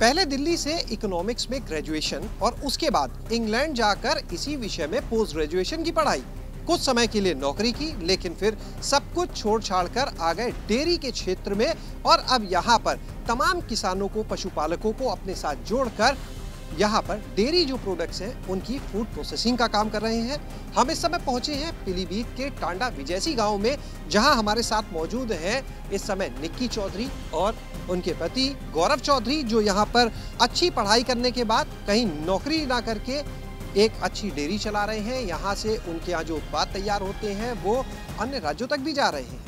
पहले दिल्ली से इकोनॉमिक्स में ग्रेजुएशन और उसके बाद इंग्लैंड जाकर इसी विषय में पोस्ट ग्रेजुएशन की पढ़ाई कुछ समय के लिए नौकरी की लेकिन फिर सब कुछ छोड़ छाड़ कर आ गए डेयरी के क्षेत्र में और अब यहाँ पर तमाम किसानों को पशुपालकों को अपने साथ जोड़कर यहाँ पर डेयरी जो प्रोडक्ट्स हैं उनकी फूड प्रोसेसिंग का काम कर रहे हैं हम इस समय पहुंचे हैं पीलीभीत के टांडा विजयसी गांव में जहां हमारे साथ मौजूद हैं इस समय निक्की चौधरी और उनके पति गौरव चौधरी जो यहाँ पर अच्छी पढ़ाई करने के बाद कहीं नौकरी ना करके एक अच्छी डेयरी चला रहे हैं यहाँ से उनके यहाँ जो उत्पाद तैयार होते हैं वो अन्य राज्यों तक भी जा रहे हैं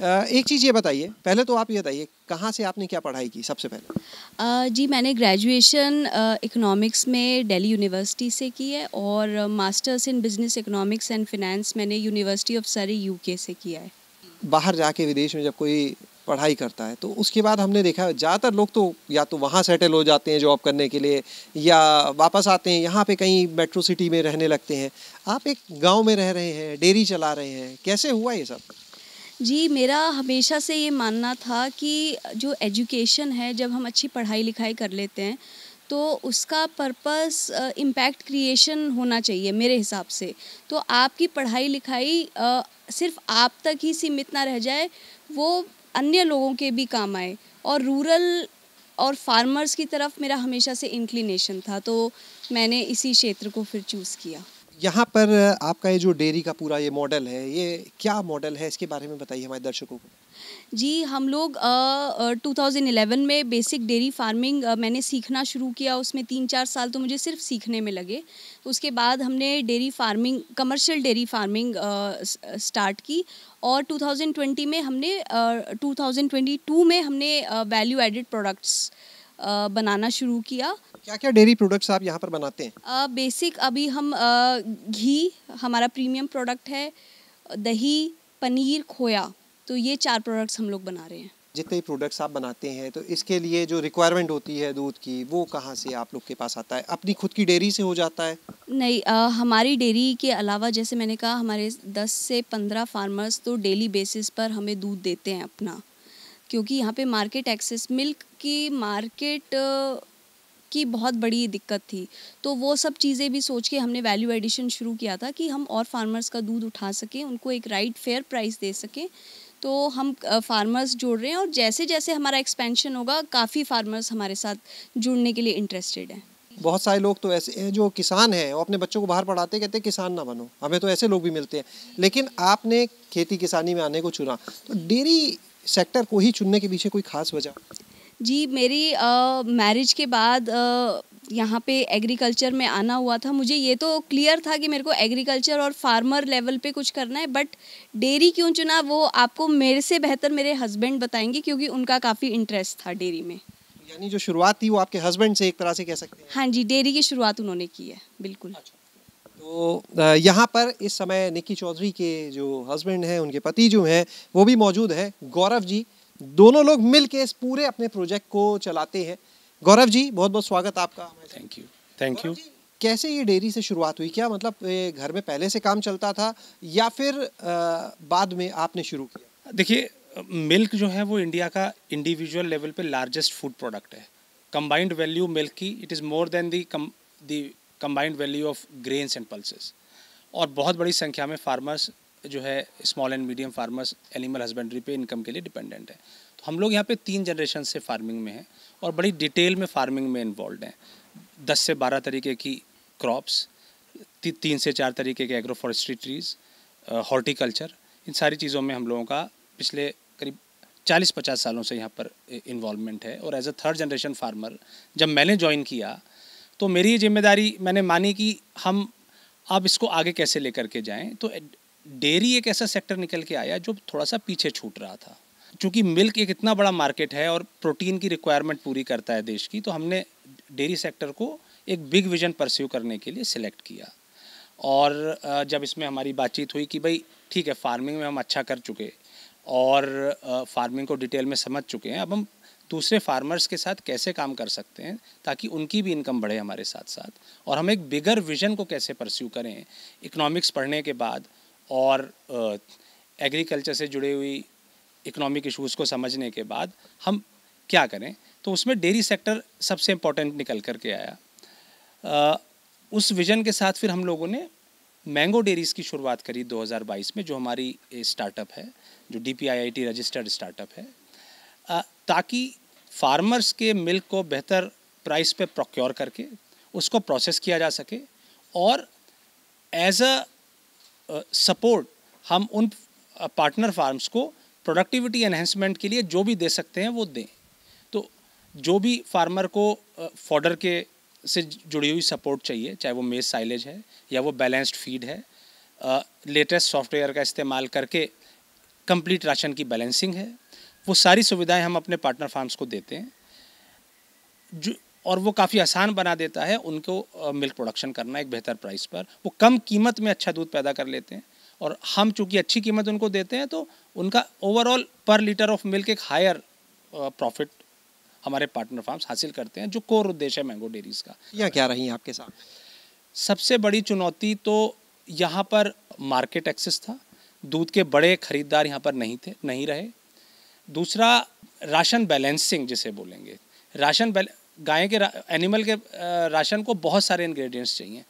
एक चीज़ ये बताइए पहले तो आप ये बताइए कहाँ से आपने क्या पढ़ाई की सबसे पहले जी मैंने ग्रेजुएशन इकोनॉमिक्स में दिल्ली यूनिवर्सिटी से की है और masters in business economics and finance मैंने यूनिवर्सिटी ऑफ सरी यूके से किया है बाहर जाके विदेश में जब कोई पढ़ाई करता है तो उसके बाद हमने देखा ज़्यादातर लोग तो या तो वहाँ सेटल हो जाते हैं जॉब करने के लिए या वापस आते हैं यहाँ पे कहीं मेट्रो सिटी में रहने लगते हैं आप एक गांव में रह रहे हैं डेयरी चला रहे हैं कैसे हुआ ये सब जी मेरा हमेशा से ये मानना था कि जो एजुकेशन है जब हम अच्छी पढ़ाई लिखाई कर लेते हैं तो उसका पर्पस इम्पैक्ट क्रिएशन होना चाहिए मेरे हिसाब से तो आपकी पढ़ाई लिखाई आ, सिर्फ आप तक ही सीमित ना रह जाए वो अन्य लोगों के भी काम आए और रूरल और फार्मर्स की तरफ मेरा हमेशा से इंक्लिनेशन था तो मैंने इसी क्षेत्र को फिर चूज़ किया यहाँ पर आपका ये जो डेयरी का पूरा ये मॉडल है ये क्या मॉडल है इसके बारे में बताइए हमारे दर्शकों को जी हम लोग टू uh, थाउजेंड में बेसिक डेयरी फार्मिंग uh, मैंने सीखना शुरू किया उसमें तीन चार साल तो मुझे सिर्फ सीखने में लगे उसके बाद हमने dairy farming commercial dairy farming start की और 2020 में हमने uh, 2022 में हमने वैल्यू एडिड प्रोडक्ट्स बनाना शुरू किया क्या क्या डेयरी प्रोडक्ट्स आप यहाँ पर बनाते हैं बेसिक अभी हम घी हमारा प्रीमियम प्रोडक्ट है दही पनीर खोया तो ये चार प्रोडक्ट्स हम लोग बना रहे हैं जितने प्रोडक्ट्स आप बनाते हैं तो इसके लिए जो रिक्वायरमेंट होती है दूध की वो कहाँ से आप लोग के पास आता है अपनी खुद की डेयरी से हो जाता है नहीं आ, हमारी डेयरी के अलावा जैसे मैंने कहा हमारे 10 से 15 फार्मर्स तो डेली बेसिस पर हमें दूध देते हैं अपना क्योंकि यहाँ पे मार्केट एक्सेस मिल्क की मार्केट की बहुत बड़ी दिक्कत थी तो वो सब चीज़ें भी सोच के हमने वैल्यू एडिशन शुरू किया था कि हम और फार्मर्स का दूध उठा सकें उनको एक राइट फेयर प्राइस दे सकें तो हम फार्मर्स जोड़ रहे हैं और जैसे जैसे हमारा एक्सपेंशन होगा काफ़ी फार्मर्स हमारे साथ जुड़ने के लिए इंटरेस्टेड हैं बहुत सारे लोग तो ऐसे हैं जो किसान हैं और अपने बच्चों को बाहर पढ़ाते कहते हैं किसान ना बनो हमें तो ऐसे लोग भी मिलते हैं लेकिन आपने खेती किसानी में आने को चुना तो डेयरी सेक्टर को ही चुनने के पीछे कोई खास वजह जी मेरी मैरिज के बाद आ, यहाँ पे एग्रीकल्चर में आना हुआ था मुझे ये तो क्लियर था कि मेरे को एग्रीकल्चर और फार्मर लेवल पे कुछ करना है बट डेयरी क्यों चुना वो आपको मेरे से बेहतर मेरे हस्बैंड बताएंगे क्योंकि उनका काफ़ी इंटरेस्ट था डेयरी में यानी जो शुरुआत थी वो आपके हस्बैंड से एक तरह से कह सकते हैं हाँ जी डेयरी की शुरुआत उन्होंने की है बिल्कुल अच्छा। तो यहाँ पर इस समय निक्की चौधरी के जो हस्बैंड हैं उनके पति जो हैं वो भी मौजूद हैं गौरव जी दोनों लोग मिल के इस पूरे अपने प्रोजेक्ट को चलाते हैं गौरव जी बहुत बहुत स्वागत आपका थैंक यू थैंक यू कैसे ये डेयरी से शुरुआत हुई क्या मतलब घर में पहले से काम चलता था या फिर आ, बाद में आपने शुरू किया देखिए मिल्क जो है वो इंडिया का इंडिविजुअल लेवल पे लार्जेस्ट फूड प्रोडक्ट है कंबाइंड वैल्यू मिल्क की it is more than the the combined value of grains and pulses और बहुत बड़ी संख्या में फार्मर्स जो है small and medium farmers animal husbandry पे इनकम के लिए डिपेंडेंट है तो हम लोग यहाँ पे तीन जनरेशन से फार्मिंग में हैं और बड़ी डिटेल में फार्मिंग में इन्वॉल्व हैं दस से बारह तरीके की क्रॉप्स ती, तीन से चार तरीके के एग्रो फॉरेस्ट्री ट्रीज़ हॉर्टिकल्चर इन सारी चीज़ों में हम लोगों का पिछले करीब चालीस पचास सालों से यहाँ पर इन्वॉलमेंट है और as a third generation farmer जब मैंने ज्वाइन किया तो मेरी जिम्मेदारी मैंने मानी कि हम अब इसको आगे कैसे लेकर के जाएं तो डेयरी एक ऐसा सेक्टर निकल के आया जो थोड़ा सा पीछे छूट रहा था चूँकि मिल्क एक इतना बड़ा मार्केट है और प्रोटीन की रिक्वायरमेंट पूरी करता है देश की तो हमने डेयरी सेक्टर को एक बिग विजन परस्यू करने के लिए सिलेक्ट किया और जब इसमें हमारी बातचीत हुई कि भाई ठीक है फार्मिंग में हम अच्छा कर चुके और फार्मिंग को डिटेल में समझ चुके हैं अब हम दूसरे तो फार्मर्स के साथ कैसे काम कर सकते हैं ताकि उनकी भी इनकम बढ़े हमारे साथ साथ और हम एक बिगर विजन को कैसे परस्यू करें इकोनॉमिक्स पढ़ने के बाद और एग्रीकल्चर से जुड़ी हुई इकोनॉमिक इशूज़ को समझने के बाद हम क्या करें तो उसमें डेयरी सेक्टर सबसे इम्पोर्टेंट निकल कर के आया आ, उस विज़न के साथ फिर हम लोगों ने मैंगो डेरीज़ की शुरुआत करी 2022 में जो हमारी स्टार्टअप है जो डी रजिस्टर्ड स्टार्टअप है ताकि फार्मर्स के मिल्क को बेहतर प्राइस पे प्रोक्योर करके उसको प्रोसेस किया जा सके और एज अ सपोर्ट हम उन पार्टनर फार्म्स को प्रोडक्टिविटी एनहेंसमेंट के लिए जो भी दे सकते हैं वो दें तो जो भी फार्मर को फॉर्डर के से जुड़ी हुई सपोर्ट चाहिए चाहे वो मेज साइलेज है या वो बैलेंस्ड फीड है लेटेस्ट सॉफ्टवेयर का इस्तेमाल करके कंप्लीट राशन की बैलेंसिंग है वो सारी सुविधाएं हम अपने पार्टनर फार्म्स को देते हैं जो और वो काफ़ी आसान बना देता है उनको मिल्क प्रोडक्शन करना एक बेहतर प्राइस पर वो कम कीमत में अच्छा दूध पैदा कर लेते हैं और हम चूँकि अच्छी कीमत उनको देते हैं तो उनका overall per litre of milk एक हायर प्रॉफिट हमारे पार्टनर फार्म्स हासिल करते हैं जो कोर उद्देश्य है मैंगो डेरीज का यहाँ क्या रही आपके साथ सबसे बड़ी चुनौती तो यहाँ पर मार्केट एक्सेस था दूध के बड़े खरीदार यहाँ पर नहीं थे नहीं रहे दूसरा राशन बैलेंसिंग जिसे बोलेंगे राशन गाय के रा, एनिमल के राशन को बहुत सारे इंग्रेडिएंट्स चाहिए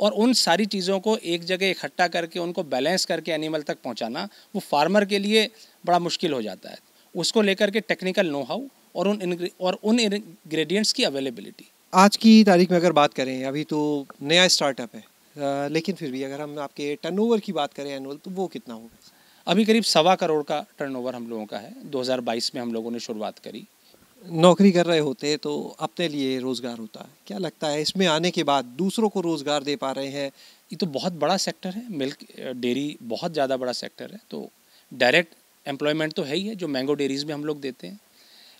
और उन सारी चीज़ों को एक जगह इकट्ठा करके उनको बैलेंस करके एनिमल तक पहुंचाना वो फार्मर के लिए बड़ा मुश्किल हो जाता है उसको लेकर के टेक्निकल नो हाउ और उन और उन इंग्रेडिएंट्स की अवेलेबिलिटी आज की तारीख में अगर बात करें अभी तो नया स्टार्टअप है आ, लेकिन फिर भी अगर हम आपके टर्नओवर की बात करें एनुअल तो वो कितना होगा अभी करीब सवा करोड़ का टर्नओवर हम लोगों का है 2022 में हम लोगों ने शुरुआत करी नौकरी कर रहे होते तो अपने लिए रोज़गार होता है क्या लगता है इसमें आने के बाद दूसरों को रोज़गार दे पा रहे हैं ये तो बहुत बड़ा सेक्टर है मिल्क डेयरी बहुत ज़्यादा बड़ा सेक्टर है तो डायरेक्ट एम्प्लॉयमेंट तो है ही है जो मैंगो डेयरीज में हम लोग देते हैं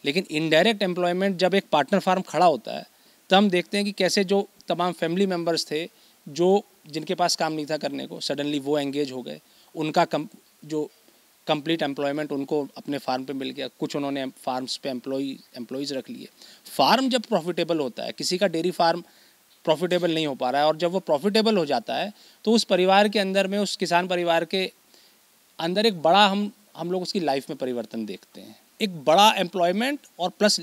लेकिन इनडायरेक्ट एम्प्लॉयमेंट जब एक पार्टनर फार्म खड़ा होता है तो हम देखते हैं कि कैसे जो तमाम फैमिली मेम्बर्स थे जो जिनके पास काम नहीं था करने को सडनली वो एंगेज हो गए उनका कम जो कंप्लीट एम्प्लॉयमेंट उनको अपने फार्म पे मिल गया कुछ उन्होंने फार्म्स पे एम्प्लॉई एम्प्लॉयज़ रख लिए फार्म जब प्रॉफिटेबल होता है किसी का डेयरी फार्म प्रॉफिटेबल नहीं हो पा रहा है और जब वो प्रॉफिटेबल हो जाता है तो उस परिवार के अंदर में उस किसान परिवार के अंदर एक बड़ा हम हम लोग उसकी लाइफ में परिवर्तन देखते हैं एक बड़ा एम्प्लॉयमेंट और प्लस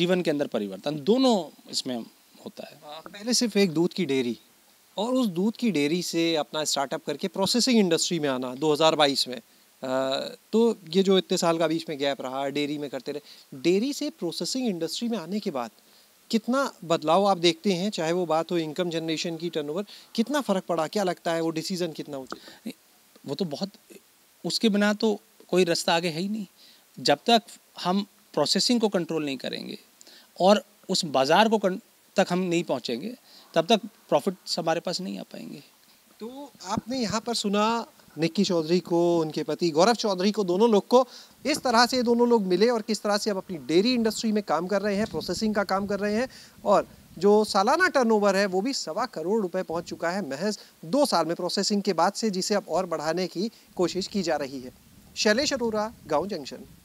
जीवन के अंदर परिवर्तन दोनों इसमें होता है हाँ, पहले सिर्फ एक दूध की डेयरी और उस दूध की डेयरी से अपना स्टार्टअप करके प्रोसेसिंग इंडस्ट्री में आना 2022 में तो ये जो इतने साल का बीच में गैप रहा डेयरी में करते रहे डेयरी से प्रोसेसिंग इंडस्ट्री में आने के बाद कितना बदलाव आप देखते हैं चाहे वो बात हो इनकम जनरेशन की टर्नओवर कितना फ़र्क पड़ा क्या लगता है वो डिसीज़न कितना होता वो तो बहुत उसके बिना तो कोई रास्ता आगे है ही नहीं जब तक हम प्रोसेसिंग को कंट्रोल नहीं करेंगे और उस बाज़ार को तक हम नहीं पहुँचेंगे तब तक प्रॉफिट्स हमारे पास नहीं आ पाएंगे तो आपने यहाँ पर सुना निक्की चौधरी को उनके पति गौरव चौधरी को दोनों लोग को इस तरह से दोनों लोग मिले और किस तरह से अब अपनी डेयरी इंडस्ट्री में काम कर रहे हैं प्रोसेसिंग का काम कर रहे हैं और जो सालाना टर्नओवर है वो भी सवा करोड़ रुपए पहुंच चुका है महज दो साल में प्रोसेसिंग के बाद से जिसे अब और बढ़ाने की कोशिश की जा रही है शैलेश अरोरा गाँव जंक्शन